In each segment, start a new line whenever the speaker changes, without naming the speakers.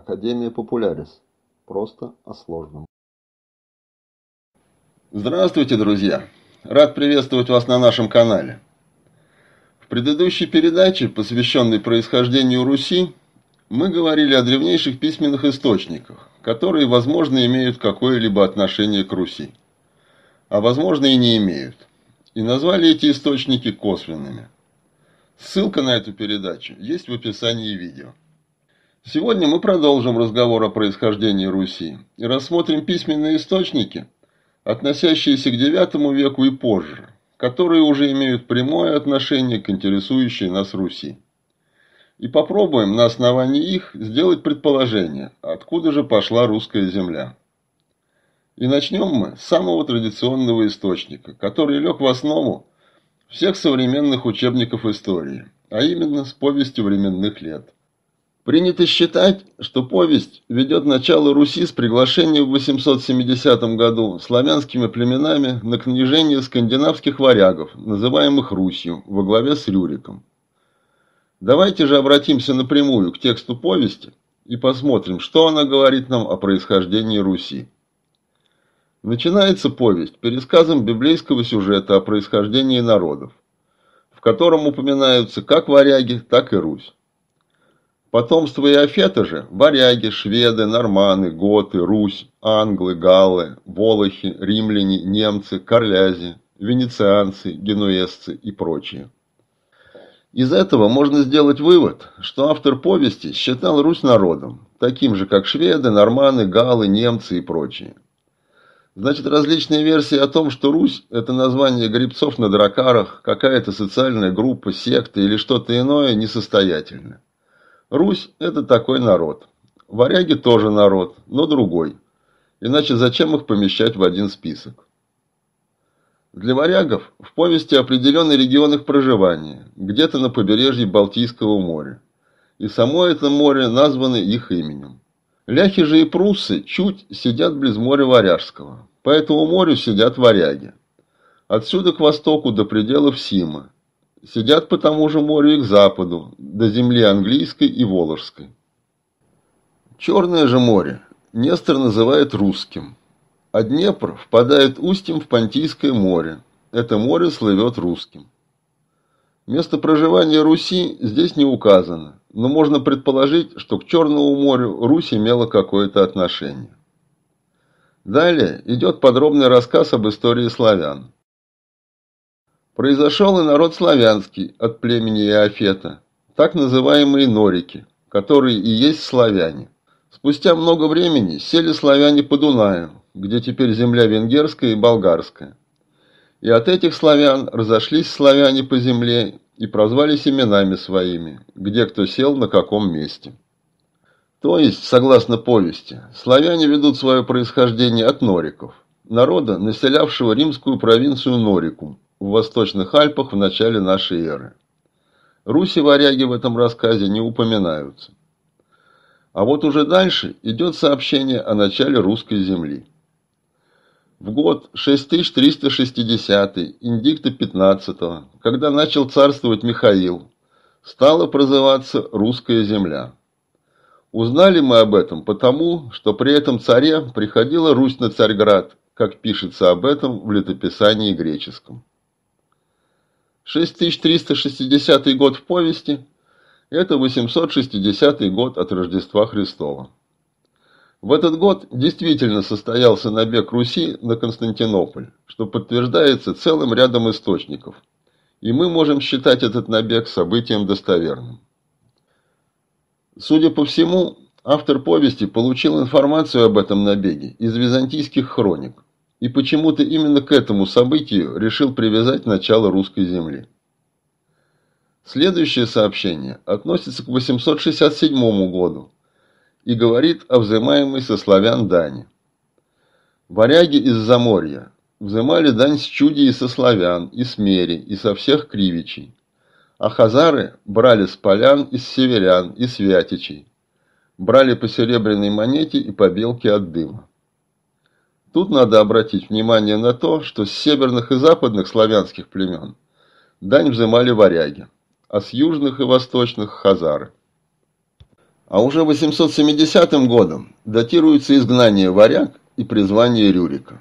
Академия Популярис. Просто о сложном. Здравствуйте, друзья! Рад приветствовать вас на нашем канале. В предыдущей передаче, посвященной происхождению Руси, мы говорили о древнейших письменных источниках, которые, возможно, имеют какое-либо отношение к Руси, а возможно и не имеют, и назвали эти источники косвенными. Ссылка на эту передачу есть в описании видео. Сегодня мы продолжим разговор о происхождении Руси и рассмотрим письменные источники, относящиеся к IX веку и позже, которые уже имеют прямое отношение к интересующей нас Руси. И попробуем на основании их сделать предположение, откуда же пошла русская земля. И начнем мы с самого традиционного источника, который лег в основу всех современных учебников истории, а именно с повести временных лет – Принято считать, что повесть ведет начало Руси с приглашения в 870 году славянскими племенами на княжение скандинавских варягов, называемых Русью, во главе с Рюриком. Давайте же обратимся напрямую к тексту повести и посмотрим, что она говорит нам о происхождении Руси. Начинается повесть пересказом библейского сюжета о происхождении народов, в котором упоминаются как варяги, так и Русь. Потомство Иофета же – варяги, шведы, норманы, готы, Русь, англы, галлы, волохи, римляне, немцы, корлязи, венецианцы, генуэзцы и прочие. Из этого можно сделать вывод, что автор повести считал Русь народом, таким же, как шведы, норманы, галлы, немцы и прочие. Значит, различные версии о том, что Русь – это название грибцов на дракарах, какая-то социальная группа, секта или что-то иное, несостоятельны. Русь – это такой народ. Варяги тоже народ, но другой. Иначе зачем их помещать в один список? Для варягов в повести определенный регион их проживания, где-то на побережье Балтийского моря. И само это море названо их именем. Ляхи же и пруссы чуть сидят близ моря Варяжского. По этому морю сидят варяги. Отсюда к востоку до пределов Сима, Сидят по тому же морю и к западу, до земли английской и волжской. Черное же море Нестор называет русским, а Днепр впадает устьем в Понтийское море. Это море слывет русским. Место проживания Руси здесь не указано, но можно предположить, что к Черному морю Русь имела какое-то отношение. Далее идет подробный рассказ об истории славян. Произошел и народ славянский от племени Иофета, так называемые норики, которые и есть славяне. Спустя много времени сели славяне по Дунаю, где теперь земля венгерская и болгарская. И от этих славян разошлись славяне по земле и прозвались именами своими, где кто сел на каком месте. То есть, согласно повести, славяне ведут свое происхождение от нориков, народа, населявшего римскую провинцию Норикум, в Восточных Альпах в начале нашей эры. Руси-варяги в этом рассказе не упоминаются. А вот уже дальше идет сообщение о начале русской земли. В год 6360 индикта 15 когда начал царствовать Михаил, стала прозываться «Русская земля». Узнали мы об этом потому, что при этом царе приходила Русь на Царьград, как пишется об этом в летописании греческом. 6360 год в повести – это 860 год от Рождества Христова. В этот год действительно состоялся набег Руси на Константинополь, что подтверждается целым рядом источников, и мы можем считать этот набег событием достоверным. Судя по всему, автор повести получил информацию об этом набеге из византийских хроник – и почему-то именно к этому событию решил привязать начало русской земли. Следующее сообщение относится к 867 году и говорит о взимаемой со славян дани. Варяги из Заморья взимали дань с чуди и со славян, и с мери, и со всех кривичей, а хазары брали с полян, и с северян, и с вятичей, брали по серебряной монете и по белке от дыма. Тут надо обратить внимание на то, что с северных и западных славянских племен дань взымали варяги, а с южных и восточных – хазары. А уже 870 годом датируется изгнание варяг и призвание Рюрика.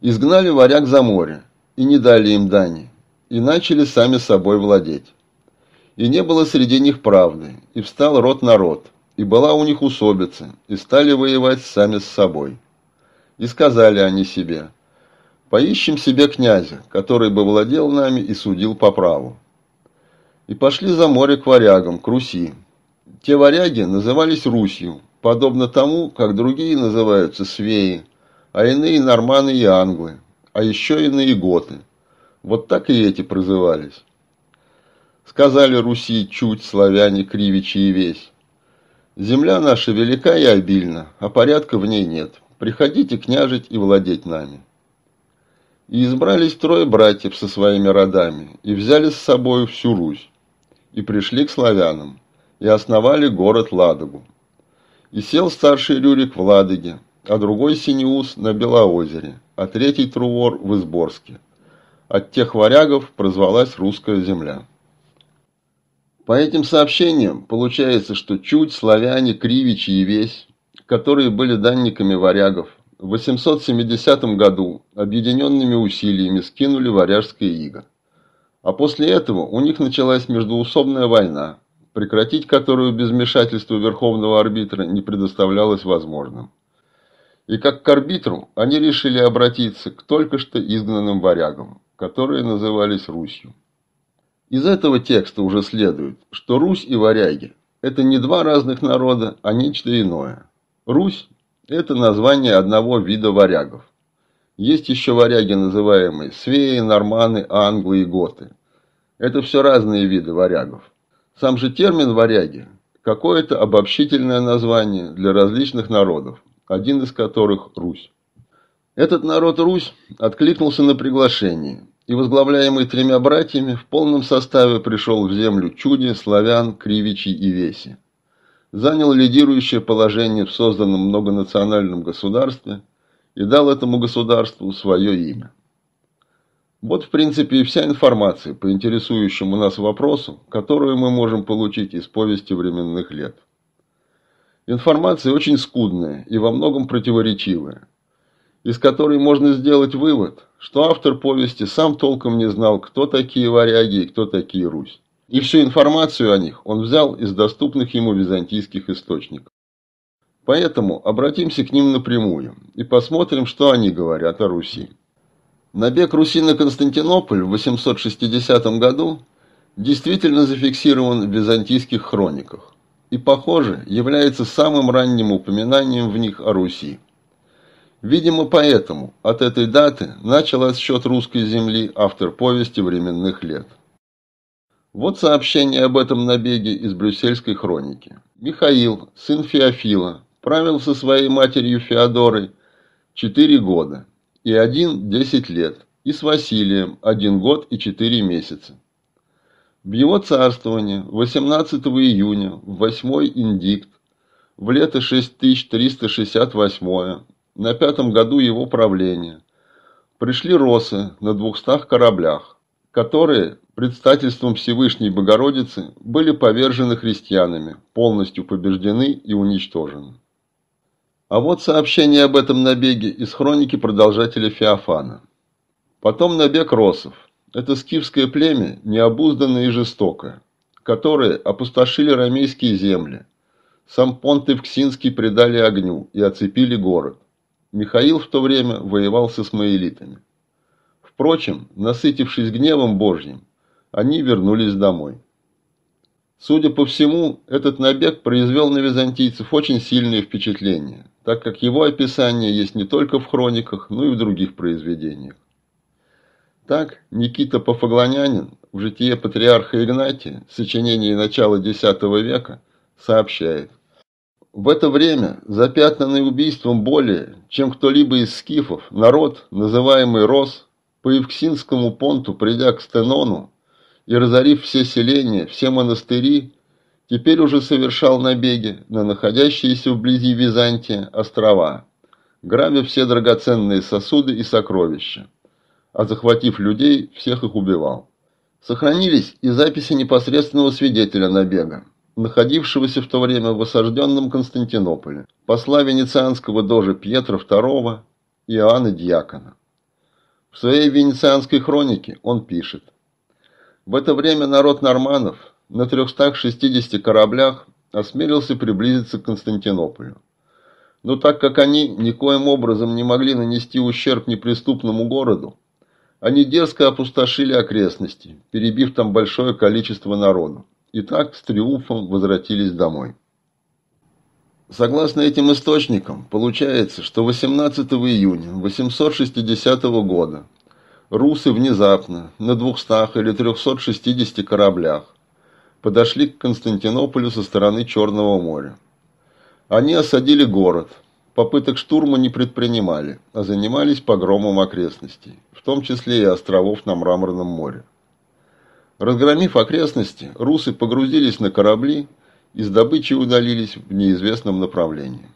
Изгнали варяг за море и не дали им дани, и начали сами собой владеть. И не было среди них правды, и встал род народ, и была у них усобица, и стали воевать сами с собой. И сказали они себе, «Поищем себе князя, который бы владел нами и судил по праву». И пошли за море к варягам, к Руси. Те варяги назывались Русью, подобно тому, как другие называются свеи, а иные норманы и англы, а еще иные готы. Вот так и эти прозывались. Сказали Руси чуть, славяне, кривичи и весь. Земля наша велика и обильна, а порядка в ней нет приходите княжить и владеть нами». И избрались трое братьев со своими родами, и взяли с собой всю Русь, и пришли к славянам, и основали город Ладогу. И сел старший Рюрик в Ладоге, а другой Синеус на Белоозере, а третий Трувор в Изборске. От тех варягов прозвалась русская земля. По этим сообщениям получается, что чуть славяне, кривичи и весь которые были данниками варягов. В 870 году объединенными усилиями скинули варяжское иго. А после этого у них началась междуусобная война, прекратить которую без вмешательства Верховного арбитра не предоставлялось возможным. И как к арбитру они решили обратиться к только что изгнанным варягам, которые назывались Русью. Из этого текста уже следует, что Русь и варяги – это не два разных народа, а нечто иное – Русь – это название одного вида варягов. Есть еще варяги, называемые свеи, норманы, англы и готы. Это все разные виды варягов. Сам же термин «варяги» – какое-то обобщительное название для различных народов, один из которых – Русь. Этот народ Русь откликнулся на приглашение, и возглавляемый тремя братьями в полном составе пришел в землю чуди, славян, кривичи и веси занял лидирующее положение в созданном многонациональном государстве и дал этому государству свое имя. Вот, в принципе, и вся информация по интересующему нас вопросу, которую мы можем получить из повести временных лет. Информация очень скудная и во многом противоречивая, из которой можно сделать вывод, что автор повести сам толком не знал, кто такие варяги и кто такие Русь и всю информацию о них он взял из доступных ему византийских источников. Поэтому обратимся к ним напрямую и посмотрим, что они говорят о Руси. Набег Руси на Константинополь в 860 году действительно зафиксирован в византийских хрониках и, похоже, является самым ранним упоминанием в них о Руси. Видимо, поэтому от этой даты начал отсчет русской земли автор повести временных лет. Вот сообщение об этом набеге из брюссельской хроники. Михаил, сын Феофила, правил со своей матерью Феодорой 4 года, и один 10 лет, и с Василием 1 год и 4 месяца. В его царствовании 18 июня в 8 индикт, в лето 6368, на пятом году его правления, пришли росы на двухстах кораблях, которые предстательством Всевышней Богородицы были повержены христианами, полностью побеждены и уничтожены. А вот сообщение об этом набеге из хроники продолжателя Феофана. Потом набег росов. Это скифское племя, необузданное и жестокое, которые опустошили рамейские земли. Сам Понтев Ксинский предали огню и оцепили город. Михаил в то время воевал с исмаилитами. Впрочем, насытившись гневом Божьим, они вернулись домой. Судя по всему, этот набег произвел на византийцев очень сильное впечатление, так как его описание есть не только в хрониках, но и в других произведениях. Так, Никита Пафоглонянин в Житии патриарха Игнатия, сочинении начала X века, сообщает. В это время, запятнанный убийством более, чем кто-либо из скифов, народ, называемый Рос, по Евксинскому понту, придя к Стенону и разорив все селения, все монастыри, теперь уже совершал набеги на находящиеся вблизи Византии острова, грабя все драгоценные сосуды и сокровища, а захватив людей, всех их убивал. Сохранились и записи непосредственного свидетеля набега, находившегося в то время в осажденном Константинополе, посла венецианского дожа Пьетра II и Иоанна Дьякона. В своей венецианской хронике он пишет. В это время народ норманов на 360 кораблях осмелился приблизиться к Константинополю. Но так как они никоим образом не могли нанести ущерб неприступному городу, они дерзко опустошили окрестности, перебив там большое количество народу, и так с триумфом возвратились домой. Согласно этим источникам, получается, что 18 июня 860 года русы внезапно на 200 или 360 кораблях подошли к Константинополю со стороны Черного моря. Они осадили город, попыток штурма не предпринимали, а занимались погромом окрестностей, в том числе и островов на Мраморном море. Разгромив окрестности, русы погрузились на корабли и с добычей удалились в неизвестном направлении.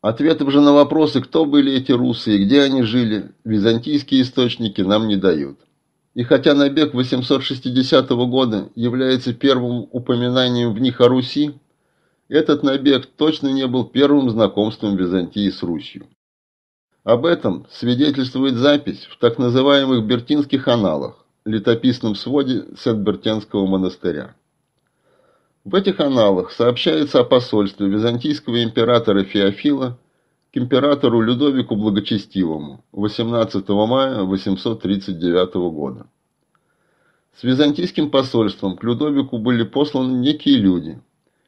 Ответов же на вопросы, кто были эти русы и где они жили, византийские источники нам не дают. И хотя набег 860 года является первым упоминанием в них о Руси, этот набег точно не был первым знакомством Византии с Русью. Об этом свидетельствует запись в так называемых Бертинских аналах, летописном своде Сент-Бертенского монастыря. В этих аналах сообщается о посольстве византийского императора Феофила к императору Людовику Благочестивому 18 мая 839 года. С византийским посольством к Людовику были посланы некие люди,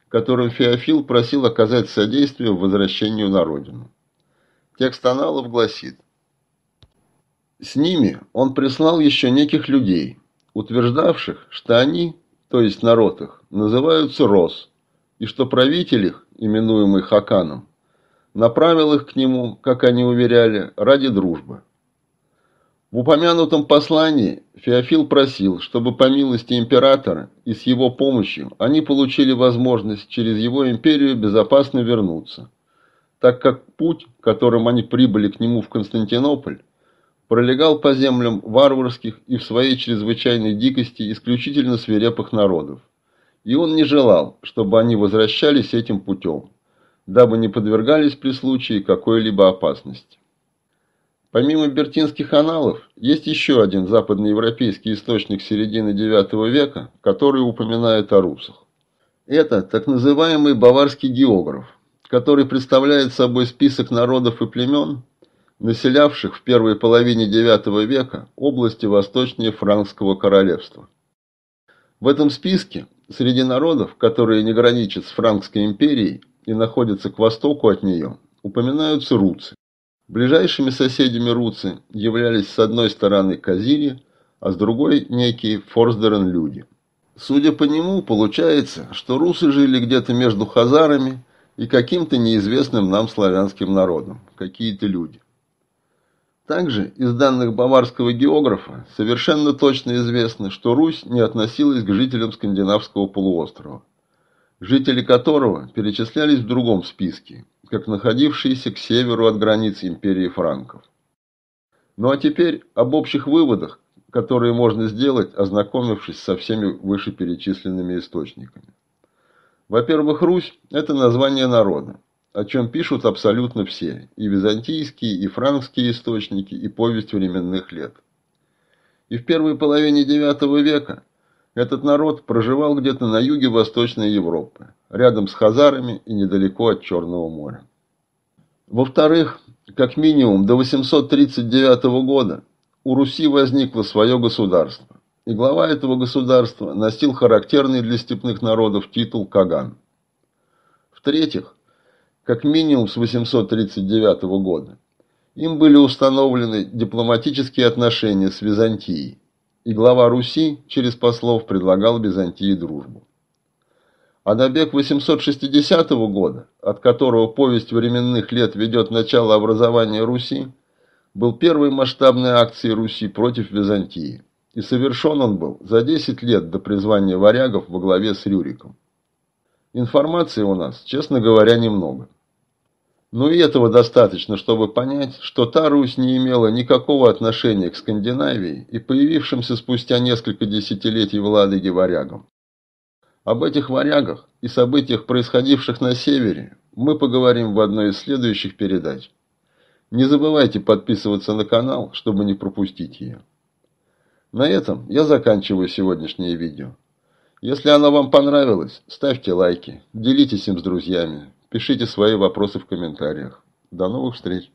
которым Феофил просил оказать содействие в возвращении на родину. Текст аналов гласит «С ними он прислал еще неких людей, утверждавших, что они то есть народ их, называются Рос, и что правитель их, именуемый Хаканом, направил их к нему, как они уверяли, ради дружбы. В упомянутом послании Феофил просил, чтобы по милости императора и с его помощью они получили возможность через его империю безопасно вернуться, так как путь, которым они прибыли к нему в Константинополь, пролегал по землям варварских и в своей чрезвычайной дикости исключительно свирепых народов. И он не желал, чтобы они возвращались этим путем, дабы не подвергались при случае какой-либо опасности. Помимо бертинских аналов, есть еще один западноевропейский источник середины IX века, который упоминает о русах. Это так называемый баварский географ, который представляет собой список народов и племен, населявших в первой половине IX века области восточнее Франкского королевства. В этом списке среди народов, которые не граничат с Франкской империей и находятся к востоку от нее, упоминаются руцы. Ближайшими соседями руцы являлись с одной стороны Казири, а с другой некие Форсдерен-люди. Судя по нему, получается, что русы жили где-то между хазарами и каким-то неизвестным нам славянским народом, какие-то люди. Также из данных баварского географа совершенно точно известно, что Русь не относилась к жителям скандинавского полуострова, жители которого перечислялись в другом списке, как находившиеся к северу от границ империи франков. Ну а теперь об общих выводах, которые можно сделать, ознакомившись со всеми вышеперечисленными источниками. Во-первых, Русь – это название народа о чем пишут абсолютно все, и византийские, и франкские источники, и повесть временных лет. И в первой половине IX века этот народ проживал где-то на юге Восточной Европы, рядом с Хазарами и недалеко от Черного моря. Во-вторых, как минимум до 839 года у Руси возникло свое государство, и глава этого государства носил характерный для степных народов титул Каган. В-третьих, как минимум с 839 года. Им были установлены дипломатические отношения с Византией, и глава Руси через послов предлагал Византии дружбу. А набег 860 года, от которого повесть временных лет ведет начало образования Руси, был первой масштабной акцией Руси против Византии, и совершен он был за 10 лет до призвания варягов во главе с Рюриком. Информации у нас, честно говоря, немного. Но ну и этого достаточно, чтобы понять, что та Русь не имела никакого отношения к Скандинавии и появившимся спустя несколько десятилетий в Ладоге варягам. Об этих варягах и событиях, происходивших на севере, мы поговорим в одной из следующих передач. Не забывайте подписываться на канал, чтобы не пропустить ее. На этом я заканчиваю сегодняшнее видео. Если оно вам понравилось, ставьте лайки, делитесь им с друзьями, пишите свои вопросы в комментариях. До новых встреч!